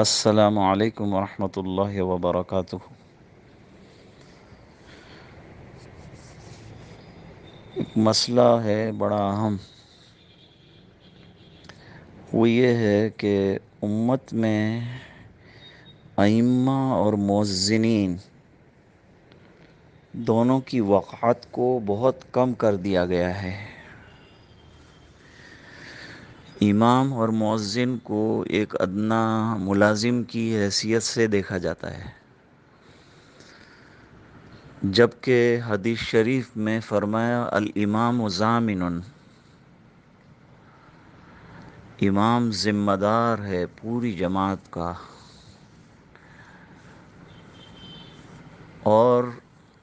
السلام علیکم ورحمۃ اللہ وبرکاتہ ایک مسئلہ ہے بڑا اہم وہ یہ ہے کہ امت میں ائمہ اور موزنین دونوں کی وقعات کو بہت کم کر دیا گیا ہے امام اور مؤذن کو ایک ادنا ملازم کی حیثیت سے دیکھا جاتا ہے جبکہ حدیث شریف میں فرمایا الامام و ضامن امام ذمہ دار ہے پوری جماعت کا اور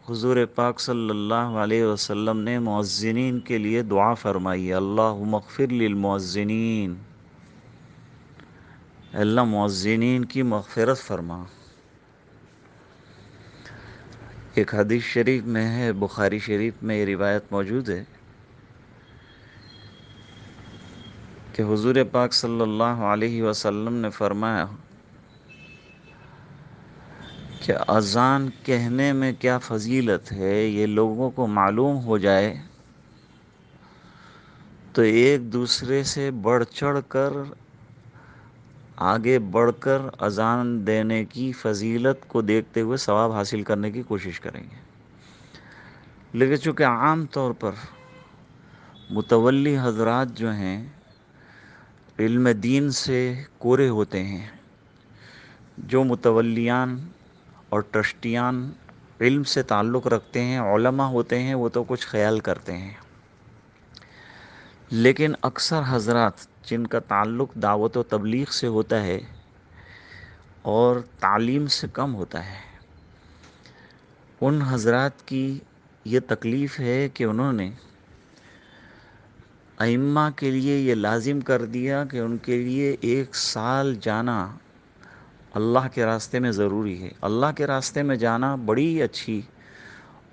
حضور پاک صلی اللہ علیہ وسلم نے معزنین کے لیے دعا فرمائی اللہ مغفر للمعزنین اللہ معزنین کی مغفرت فرما ایک حدیث شریف میں ہے بخاری شریف میں یہ روایت موجود ہے کہ حضور پاک صلی اللہ علیہ وسلم نے فرمایا کہ اذان کہنے میں کیا فضیلت ہے یہ لوگوں کو معلوم ہو جائے تو ایک دوسرے سے بڑھ چڑھ کر آگے بڑھ کر اذان دینے کی فضیلت کو دیکھتے ہوئے ثواب حاصل کرنے کی کوشش کریں گے لیکن چونکہ عام طور پر متولی حضرات جو ہیں علم دین سے کورے ہوتے ہیں جو متولیان اور ٹرسٹیان علم سے تعلق رکھتے ہیں علماء ہوتے ہیں وہ تو کچھ خیال کرتے ہیں لیکن اکثر حضرات جن کا تعلق دعوت و تبلیغ سے ہوتا ہے اور تعلیم سے کم ہوتا ہے ان حضرات کی یہ تکلیف ہے کہ انہوں نے ائمہ کے لیے یہ لازم کر دیا کہ ان کے لیے ایک سال جانا اللہ کے راستے میں ضروری ہے اللہ کے راستے میں جانا بڑی اچھی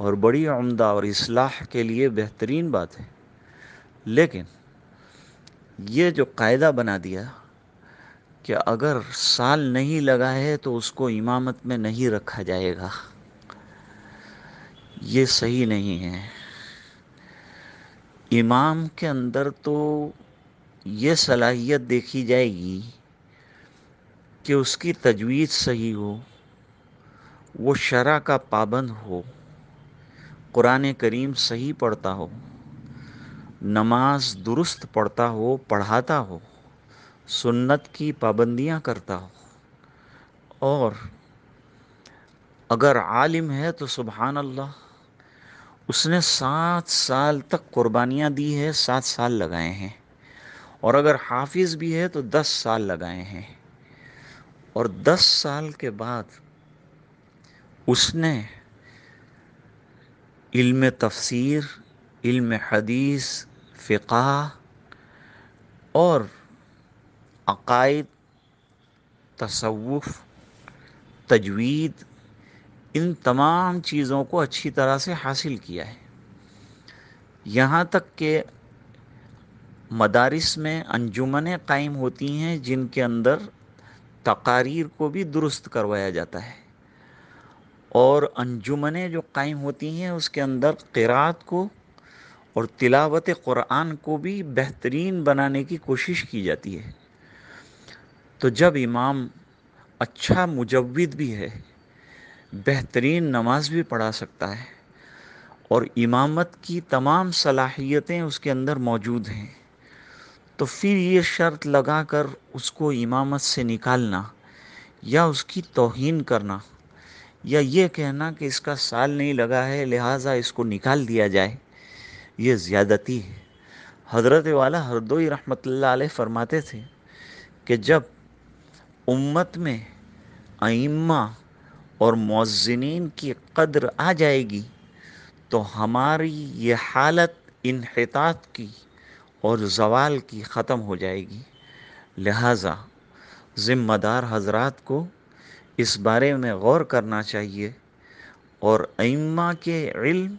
اور بڑی عمدہ اور اصلاح کے لیے بہترین بات ہے لیکن یہ جو قاعدہ بنا دیا کہ اگر سال نہیں لگا ہے تو اس کو امامت میں نہیں رکھا جائے گا یہ صحیح نہیں ہے امام کے اندر تو یہ صلاحیت دیکھی جائے گی کہ اس کی تجویز صحیح ہو وہ شرع کا پابند ہو قرآن کریم صحیح پڑھتا ہو نماز درست پڑھتا ہو پڑھاتا ہو سنت کی پابندیاں کرتا ہو اور اگر عالم ہے تو سبحان اللہ اس نے سات سال تک قربانیاں دی ہے سات سال لگائے ہیں اور اگر حافظ بھی ہے تو دس سال لگائے ہیں اور دس سال کے بعد اس نے علم تفسیر علم حدیث فقہ اور عقائد تصوف تجوید ان تمام چیزوں کو اچھی طرح سے حاصل کیا ہے یہاں تک کہ مدارس میں انجمنیں قائم ہوتی ہیں جن کے اندر تقاریر کو بھی درست کروایا جاتا ہے اور انجمنیں جو قائم ہوتی ہیں اس کے اندر قرأ کو اور تلاوت قرآن کو بھی بہترین بنانے کی کوشش کی جاتی ہے تو جب امام اچھا مجود بھی ہے بہترین نماز بھی پڑھا سکتا ہے اور امامت کی تمام صلاحیتیں اس کے اندر موجود ہیں تو پھر یہ شرط لگا کر اس کو امامت سے نکالنا یا اس کی توہین کرنا یا یہ کہنا کہ اس کا سال نہیں لگا ہے لہٰذا اس کو نکال دیا جائے یہ زیادتی ہے حضرت والا ہردوئی رحمۃ اللہ علیہ فرماتے تھے کہ جب امت میں ائمہ اور معزنین کی قدر آ جائے گی تو ہماری یہ حالت انحطاط کی اور زوال کی ختم ہو جائے گی لہٰذا ذمہ دار حضرات کو اس بارے میں غور کرنا چاہیے اور ائمہ کے علم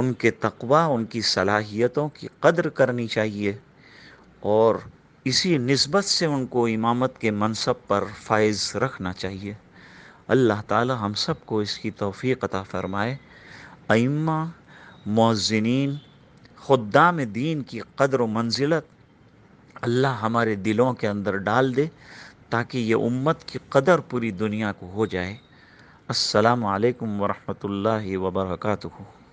ان کے تقوی ان کی صلاحیتوں کی قدر کرنی چاہیے اور اسی نسبت سے ان کو امامت کے منصب پر فائز رکھنا چاہیے اللہ تعالی ہم سب کو اس کی توفیق عطا فرمائے ائمہ معزنین خدام میں دین کی قدر و منزلت اللہ ہمارے دلوں کے اندر ڈال دے تاکہ یہ امت کی قدر پوری دنیا کو ہو جائے السلام علیکم ورحمۃ اللہ وبرکاتہ